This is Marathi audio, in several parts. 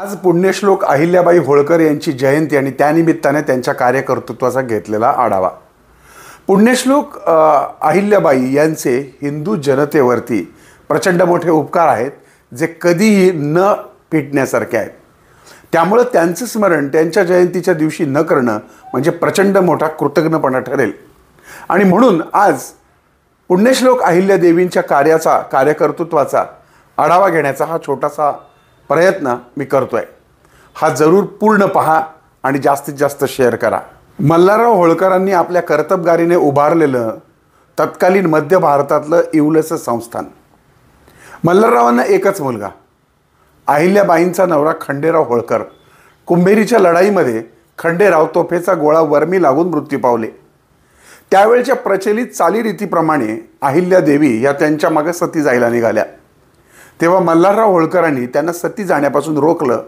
आज पुण्यश्लोक अहिल्याबाई होळकर यांची जयंती आणि त्यानिमित्ताने त्यांच्या कार्यकर्तृत्वाचा घेतलेला आढावा पुण्यश्लोक अहिल्याबाई यांचे हिंदू जनतेवरती प्रचंड मोठे उपकार आहेत जे कधीही न पिटण्यासारखे आहेत त्यामुळं त्यांचं स्मरण त्यांच्या जयंतीच्या दिवशी न करणं म्हणजे प्रचंड मोठा कृतज्ञपणा ठरेल आणि म्हणून आज पुण्यश्लोक अहिल्यादेवींच्या कार्याचा कार्यकर्तृत्वाचा आढावा घेण्याचा हा छोटासा प्रयत्न मी करतो आहे हा जरूर पूर्ण पहा आणि जास्तीत जास्त शेअर करा मल्हारराव होळकरांनी आपल्या कर्तबगारीने उभारलेलं तत्कालीन मध्य भारतातलं इवलसं संस्थान मल्हाररावांना एकच मुलगा अहिल्याबाईंचा नवरा खंडेराव होळकर कुंभेरीच्या लढाईमध्ये खंडेराव तोफेचा गोळा वर्मी लागून मृत्यू पावले त्यावेळच्या प्रचलित चालीरीतीप्रमाणे अहिल्यादेवी या त्यांच्या मागे सती जायला निघाल्या तेव्हा मल्हारराव होळकरांनी त्यांना सती जाण्यापासून रोखलं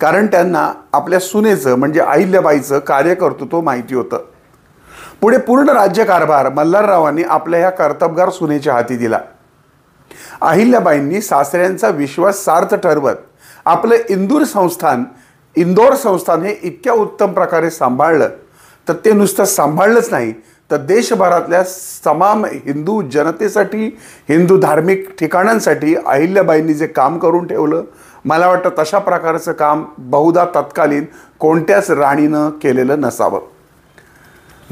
कारण त्यांना आपल्या सुनेचं म्हणजे अहिल्याबाईचं कार्यकर्तृत्व माहिती होतं पुढे पूर्ण राज्यकारभार मल्हाररावांनी आपल्या ह्या कर्तबगार सुनेच्या हाती दिला अहिल्याबाईंनी सासऱ्यांचा विश्वास सार्थ ठरवत आपलं इंदूर संस्थान इंदोर संस्थान हे इतक्या उत्तम प्रकारे सांभाळलं तर ते नुसतं सांभाळलंच नाही तर देशभरातल्या तमाम हिंदू जनतेसाठी हिंदू धार्मिक ठिकाणांसाठी अहिल्याबाईंनी जे काम करून ठेवलं मला वाटतं तशा प्रकारचं काम बहुधा तत्कालीन कोणत्याच राणीनं केलेलं नसावं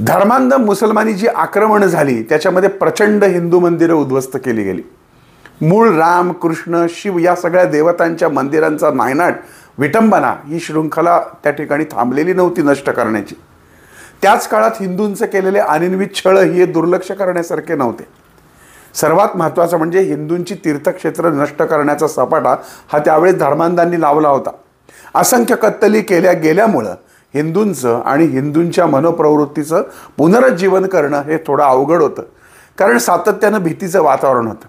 धर्मांध मुसलमानी जी आक्रमण झाली त्याच्यामध्ये प्रचंड हिंदू मंदिरं उद्ध्वस्त केली गेली मूळ राम कृष्ण शिव या सगळ्या देवतांच्या मंदिरांचा नायनाट विटंबना ही शृंखला त्या ठिकाणी थांबलेली नव्हती नष्ट करण्याची त्याच काळात हिंदूंचे केलेले अनिन्वित छळ हे दुर्लक्ष करण्यासारखे नव्हते सर्वात महत्त्वाचं म्हणजे हिंदूंची तीर्थक्षेत्र नष्ट करण्याचा सपाटा हा त्यावेळेस धर्मांधांनी लावला होता असंख्य कत्तली केल्या गेल्यामुळं हिंदूंचं आणि हिंदूंच्या मनोप्रवृत्तीचं पुनरुज्जीवन करणं हे थोडं अवघड होतं कारण सातत्यानं भीतीचं वातावरण होतं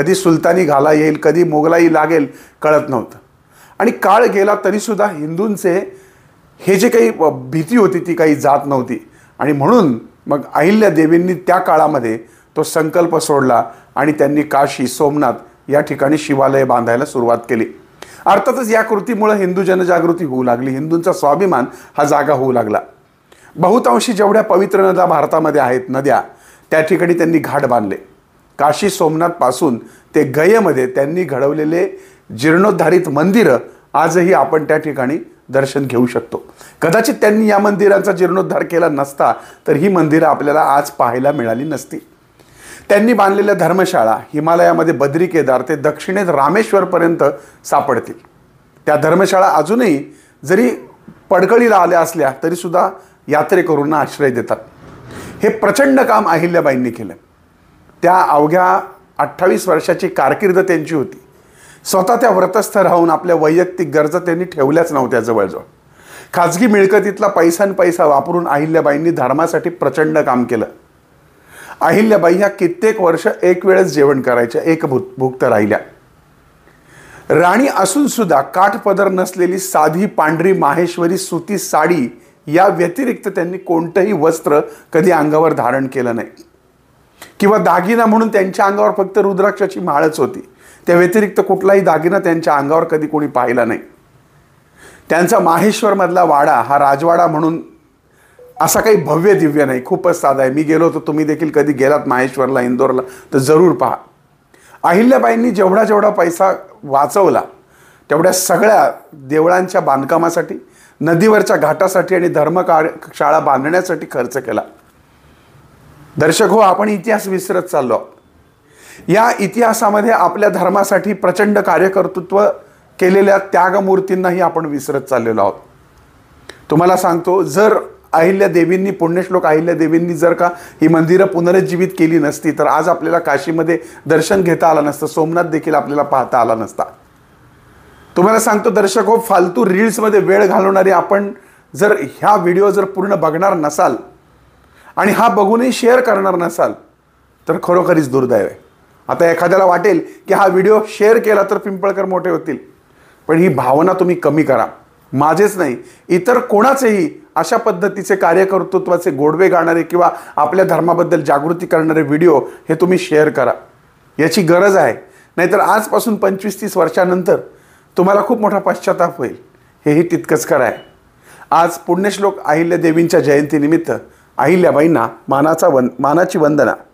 कधी सुलतानी घाला येईल कधी मोगलाई लागेल कळत नव्हतं आणि काळ गेला तरीसुद्धा हिंदूंचे हे जे काही भीती होती ती काही जात नव्हती आणि म्हणून मग अहिल्या देवींनी त्या काळामध्ये तो संकल्प सोडला आणि त्यांनी काशी सोमनाथ या ठिकाणी शिवालय बांधायला सुरुवात केली अर्थातच या कृतीमुळे हिंदू जनजागृती होऊ लागली हिंदूंचा स्वाभिमान हा जागा होऊ लागला बहुतांशी जेवढ्या पवित्र नद्या भारतामध्ये आहेत नद्या त्या ठिकाणी त्यांनी घाट बांधले काशी सोमनाथपासून ते गयेमध्ये त्यांनी घडवलेले जीर्णोद्धारित मंदिरं आजही आपण त्या ठिकाणी दर्शन घेऊ शकतो कदाचित त्यांनी या मंदिरांचा जीर्णोद्धार केला नसता तर ही मंदिरं आपल्याला आज पाहायला मिळाली नसती त्यांनी बांधलेल्या धर्मशाळा हिमालयामध्ये बद्री केदार ते दक्षिणेत रामेश्वरपर्यंत सापडतील त्या धर्मशाळा अजूनही जरी पडकळीला आल्या असल्या तरीसुद्धा यात्रेकरूंना आश्रय देतात हे प्रचंड काम अहिल्याबाईंनी केलं त्या अवघ्या अठ्ठावीस वर्षाची कारकीर्द त्यांची होती स्वतः त्या व्रतस्थ राहून आपल्या वैयक्तिक गरजा त्यांनी ठेवल्याच नव्हत्या जवळजवळ खाजगी मिळकतीतला पैसान पैसा वापरून अहिल्याबाईंनी धर्मासाठी प्रचंड काम केलं अहिल्याबाई ह्या कित्येक वर्ष एक वेळच जेवण करायच्या एक भूत भुक्त राहिल्या राणी असून सुद्धा काठपदर नसलेली साधी पांढरी माहेश्वरी सुती साडी या व्यतिरिक्त त्यांनी कोणतंही वस्त्र कधी अंगावर धारण केलं नाही किंवा दागिना म्हणून त्यांच्या अंगावर फक्त रुद्राक्षाची माळच होती त्या व्यतिरिक्त कुठलाही दागिना त्यांच्या अंगावर कधी कोणी पाहिला नाही त्यांचा माहेश्वरमधला वाडा हा राजवाडा म्हणून असा काही भव्य दिव्य नाही खूपच साधा आहे मी गेलो होतो तुम्ही देखील कधी गेलात माहेश्वरला इंदोरला तर जरूर पहा अहिल्याबाईंनी जेवढा जेवढा पैसा वाचवला तेवढ्या सगळ्या देवळांच्या बांधकामासाठी नदीवरच्या घाटासाठी आणि धर्मकार शाळा बांधण्यासाठी खर्च केला दर्शक हो आपण इतिहास विसरत चाललो या इतिहासामध्ये आपल्या धर्मासाठी प्रचंड कार्यकर्तृत्व केलेल्या त्यागमूर्तींनाही आपण विसरत चाललेलो आहोत तुम्हाला सांगतो जर अहिल्या देवींनी पुण्यश्लोक अहिल्या देवींनी जर का ही मंदिरं पुनरुज्जीवित केली नसती तर आज आपल्याला काशीमध्ये दर्शन घेता आलं नसतं सोमनाथ देखील आपल्याला पाहता आला नसता तुम्हाला सांगतो दर्शक हो फालतू रील्समध्ये वेळ घालवणारी आपण जर ह्या व्हिडिओ जर पूर्ण बघणार नसाल आणि हा बघूनही शेअर करणार नसाल तर खरोखरीच दुर्दैव आहे आता एखाद्याला वाटेल की हा व्हिडिओ शेअर केला तर पिंपळकर मोठे होतील पण ही भावना तुम्ही कमी करा माझेच नाही इतर कोणाचेही अशा पद्धतीचे कार्यकर्तृत्वाचे गोडवे गाणारे किंवा आपल्या धर्माबद्दल जागृती करणारे व्हिडिओ हे तुम्ही शेअर करा याची गरज आहे नाहीतर आजपासून पंचवीस तीस वर्षानंतर तुम्हाला खूप मोठा पश्चाताप होईल हेही तितकंच खरं आहे आज पुण्यश्लोक अहिल्यादेवींच्या जयंतीनिमित्त अहिल्याबाईंना मानाचा वन मानाची वंदना